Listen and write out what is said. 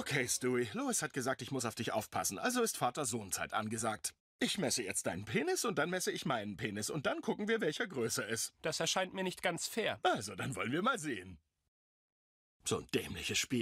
Okay, Stewie, Lois hat gesagt, ich muss auf dich aufpassen, also ist Vater-Sohn-Zeit angesagt. Ich messe jetzt deinen Penis und dann messe ich meinen Penis und dann gucken wir, welcher größer ist. Das erscheint mir nicht ganz fair. Also, dann wollen wir mal sehen. So ein dämliches Spiel.